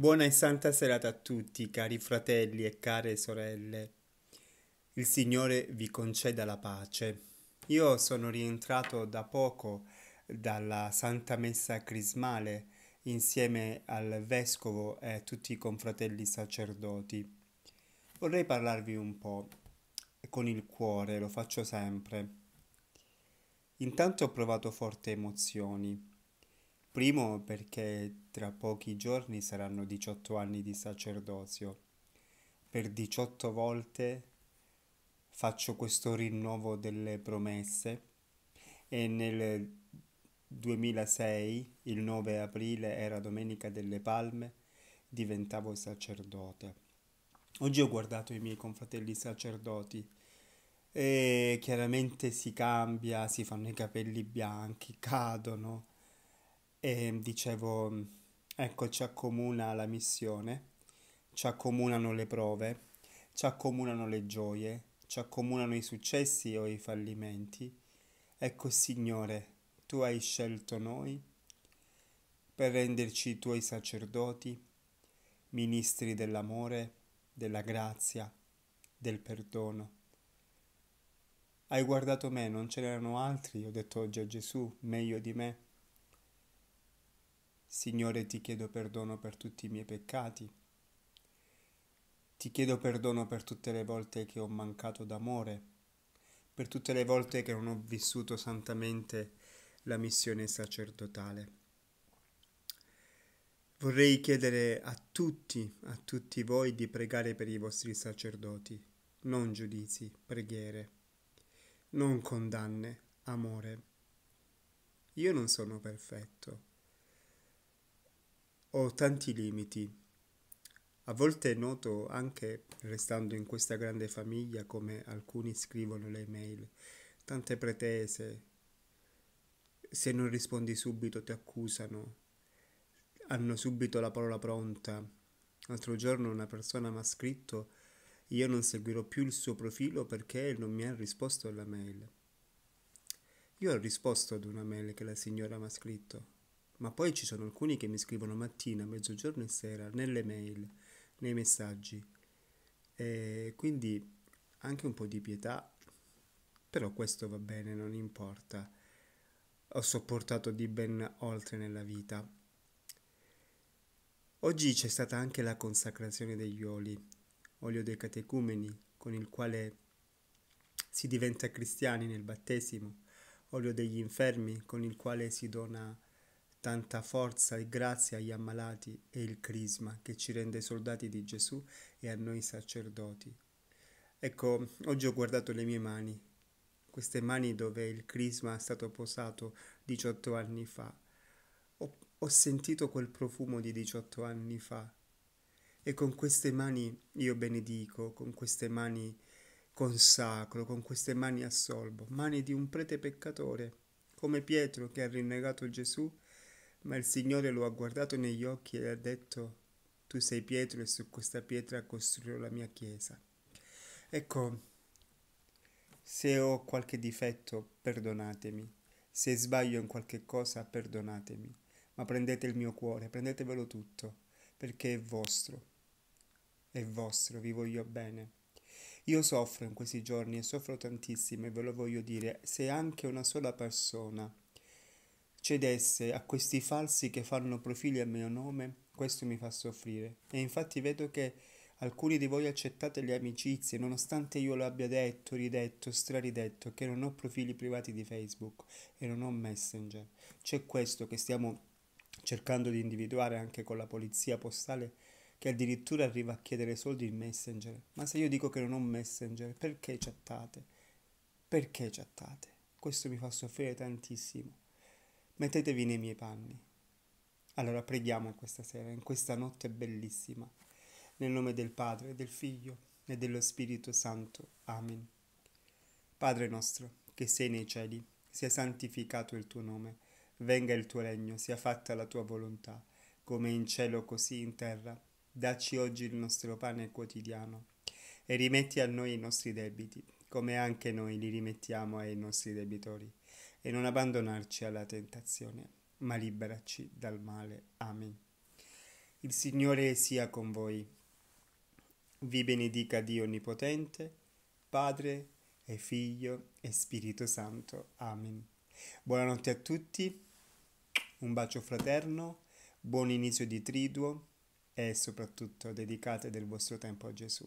Buona e santa serata a tutti, cari fratelli e care sorelle. Il Signore vi conceda la pace. Io sono rientrato da poco dalla Santa Messa Crismale insieme al Vescovo e a tutti i confratelli sacerdoti. Vorrei parlarvi un po' con il cuore, lo faccio sempre. Intanto ho provato forti emozioni Primo perché tra pochi giorni saranno 18 anni di sacerdozio. Per 18 volte faccio questo rinnovo delle promesse e nel 2006, il 9 aprile, era Domenica delle Palme, diventavo sacerdote. Oggi ho guardato i miei confratelli sacerdoti e chiaramente si cambia, si fanno i capelli bianchi, cadono, e dicevo, ecco, ci accomuna la missione, ci accomunano le prove, ci accomunano le gioie, ci accomunano i successi o i fallimenti. Ecco, Signore, tu hai scelto noi per renderci tuoi sacerdoti, ministri dell'amore, della grazia, del perdono. Hai guardato me, non ce n'erano altri, ho detto oggi a Gesù, meglio di me. Signore ti chiedo perdono per tutti i miei peccati. Ti chiedo perdono per tutte le volte che ho mancato d'amore, per tutte le volte che non ho vissuto santamente la missione sacerdotale. Vorrei chiedere a tutti, a tutti voi, di pregare per i vostri sacerdoti, non giudizi, preghiere, non condanne, amore. Io non sono perfetto ho tanti limiti. A volte noto anche, restando in questa grande famiglia, come alcuni scrivono le mail, tante pretese. Se non rispondi subito ti accusano, hanno subito la parola pronta. L'altro giorno una persona mi ha scritto io non seguirò più il suo profilo perché non mi ha risposto alla mail. Io ho risposto ad una mail che la signora mi ha scritto ma poi ci sono alcuni che mi scrivono mattina, mezzogiorno e sera, nelle mail, nei messaggi. E quindi anche un po' di pietà, però questo va bene, non importa. Ho sopportato di ben oltre nella vita. Oggi c'è stata anche la consacrazione degli oli, olio dei catecumeni, con il quale si diventa cristiani nel battesimo, olio degli infermi, con il quale si dona Tanta forza e grazia agli ammalati e il crisma che ci rende soldati di Gesù e a noi sacerdoti. Ecco, oggi ho guardato le mie mani, queste mani dove il crisma è stato posato 18 anni fa. Ho, ho sentito quel profumo di 18 anni fa e con queste mani io benedico, con queste mani consacro, con queste mani assolvo, mani di un prete peccatore, come Pietro che ha rinnegato Gesù ma il Signore lo ha guardato negli occhi e ha detto, tu sei Pietro e su questa pietra costruirò la mia chiesa. Ecco, se ho qualche difetto, perdonatemi. Se sbaglio in qualche cosa, perdonatemi. Ma prendete il mio cuore, prendetevelo tutto, perché è vostro. È vostro, vi voglio bene. Io soffro in questi giorni e soffro tantissimo e ve lo voglio dire, se anche una sola persona cedesse a questi falsi che fanno profili a mio nome, questo mi fa soffrire. E infatti vedo che alcuni di voi accettate le amicizie, nonostante io lo abbia detto, ridetto, straridetto, che non ho profili privati di Facebook e non ho Messenger. C'è questo che stiamo cercando di individuare anche con la polizia postale che addirittura arriva a chiedere soldi in messenger. Ma se io dico che non ho messenger, perché chattate? Perché chattate? Questo mi fa soffrire tantissimo. Mettetevi nei miei panni. Allora preghiamo questa sera, in questa notte bellissima, nel nome del Padre, del Figlio e dello Spirito Santo. Amen. Padre nostro, che sei nei cieli, sia santificato il tuo nome, venga il tuo regno, sia fatta la tua volontà, come in cielo così in terra. Dacci oggi il nostro pane quotidiano e rimetti a noi i nostri debiti, come anche noi li rimettiamo ai nostri debitori e non abbandonarci alla tentazione, ma liberaci dal male. Amen. Il Signore sia con voi. Vi benedica Dio Onnipotente, Padre e Figlio e Spirito Santo. Amen. Buonanotte a tutti, un bacio fraterno, buon inizio di triduo e soprattutto dedicate del vostro tempo a Gesù.